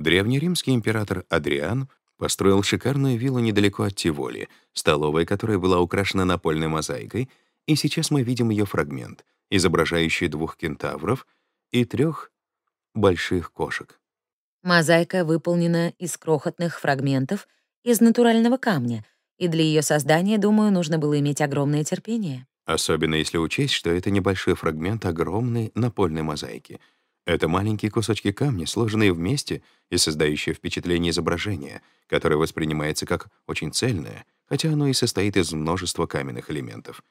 Древнеримский император Адриан построил шикарную виллу недалеко от Тиволи, столовая которой была украшена напольной мозаикой, и сейчас мы видим ее фрагмент, изображающий двух кентавров и трех больших кошек. Мозаика выполнена из крохотных фрагментов из натурального камня, и для ее создания, думаю, нужно было иметь огромное терпение. Особенно если учесть, что это небольшой фрагмент огромной напольной мозаики — это маленькие кусочки камня, сложенные вместе и создающие впечатление изображения, которое воспринимается как очень цельное, хотя оно и состоит из множества каменных элементов.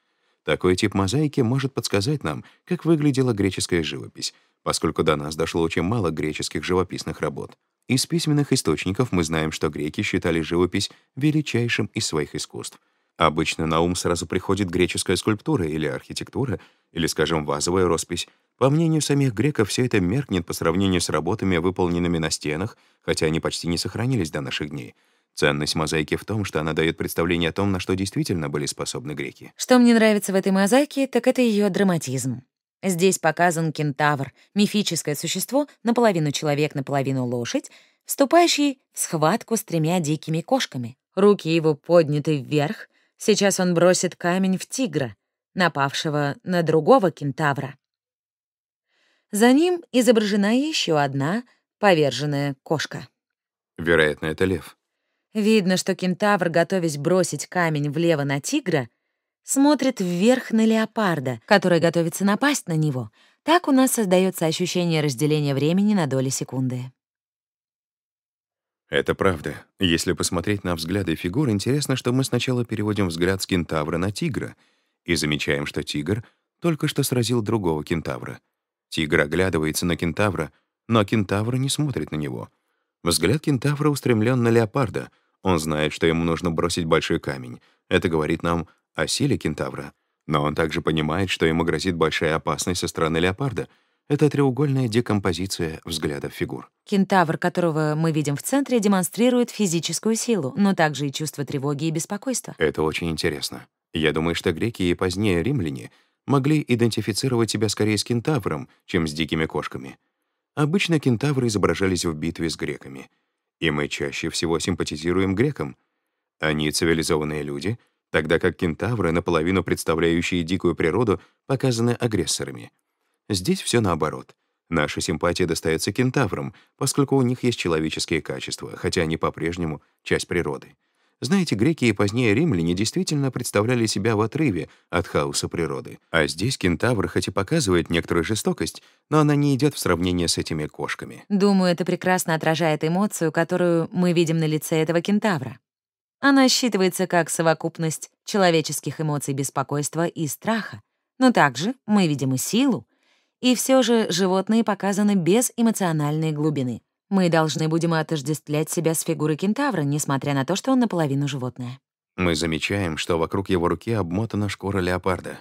Такой тип мозаики может подсказать нам, как выглядела греческая живопись, поскольку до нас дошло очень мало греческих живописных работ. Из письменных источников мы знаем, что греки считали живопись величайшим из своих искусств — Обычно на ум сразу приходит греческая скульптура или архитектура, или, скажем, вазовая роспись. По мнению самих греков, все это меркнет по сравнению с работами, выполненными на стенах, хотя они почти не сохранились до наших дней. Ценность мозаики в том, что она дает представление о том, на что действительно были способны греки. Что мне нравится в этой мозаике, так это ее драматизм. Здесь показан кентавр, мифическое существо, наполовину человек, наполовину лошадь, вступающий в схватку с тремя дикими кошками. Руки его подняты вверх, Сейчас он бросит камень в тигра, напавшего на другого кентавра. За ним изображена еще одна поверженная кошка. Вероятно, это лев. Видно, что кентавр, готовясь бросить камень влево на тигра, смотрит вверх на леопарда, который готовится напасть на него. Так у нас создается ощущение разделения времени на доли секунды. Это правда. Если посмотреть на взгляды фигур, интересно, что мы сначала переводим взгляд с кентавра на тигра и замечаем, что тигр только что сразил другого кентавра. Тигр оглядывается на кентавра, но кентавр не смотрит на него. Взгляд кентавра устремлен на леопарда. Он знает, что ему нужно бросить большой камень. Это говорит нам о силе кентавра. Но он также понимает, что ему грозит большая опасность со стороны леопарда — это треугольная декомпозиция взглядов фигур. Кентавр, которого мы видим в центре, демонстрирует физическую силу, но также и чувство тревоги и беспокойства. Это очень интересно. Я думаю, что греки и позднее римляне могли идентифицировать себя скорее с кентавром, чем с дикими кошками. Обычно кентавры изображались в битве с греками. И мы чаще всего симпатизируем грекам. Они цивилизованные люди, тогда как кентавры, наполовину представляющие дикую природу, показаны агрессорами — Здесь все наоборот. Наша симпатия достается кентаврам, поскольку у них есть человеческие качества, хотя они по-прежнему часть природы. Знаете, греки и позднее римляне действительно представляли себя в отрыве от хаоса природы. А здесь кентавр хоть и показывает некоторую жестокость, но она не идет в сравнение с этими кошками. Думаю, это прекрасно отражает эмоцию, которую мы видим на лице этого кентавра. Она считывается как совокупность человеческих эмоций беспокойства и страха, но также мы видим и силу, и все же животные показаны без эмоциональной глубины. Мы должны будем отождествлять себя с фигурой кентавра, несмотря на то, что он наполовину животное. Мы замечаем, что вокруг его руки обмотана шкура леопарда.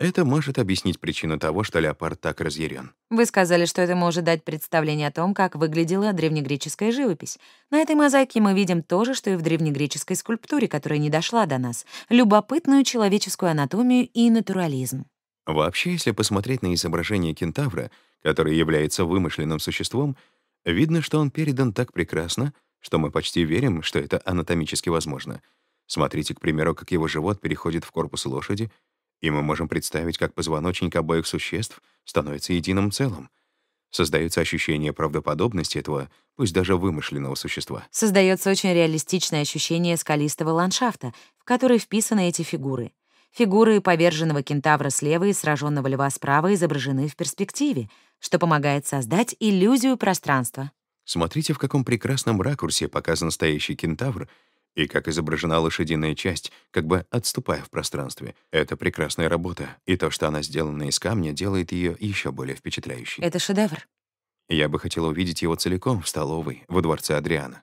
Это может объяснить причину того, что леопард так разъярен. Вы сказали, что это может дать представление о том, как выглядела древнегреческая живопись. На этой мозаике мы видим то же, что и в древнегреческой скульптуре, которая не дошла до нас — любопытную человеческую анатомию и натурализм. Вообще, если посмотреть на изображение кентавра, который является вымышленным существом, видно, что он передан так прекрасно, что мы почти верим, что это анатомически возможно. Смотрите, к примеру, как его живот переходит в корпус лошади, и мы можем представить, как позвоночник обоих существ становится единым целым. Создается ощущение правдоподобности этого, пусть даже вымышленного существа. Создается очень реалистичное ощущение скалистого ландшафта, в который вписаны эти фигуры. Фигуры поверженного кентавра слева и сраженного льва справа изображены в перспективе, что помогает создать иллюзию пространства. Смотрите, в каком прекрасном ракурсе показан стоящий кентавр и как изображена лошадиная часть, как бы отступая в пространстве. Это прекрасная работа, и то, что она сделана из камня, делает ее еще более впечатляющей. Это шедевр. Я бы хотела увидеть его целиком в столовой во дворце Адриана.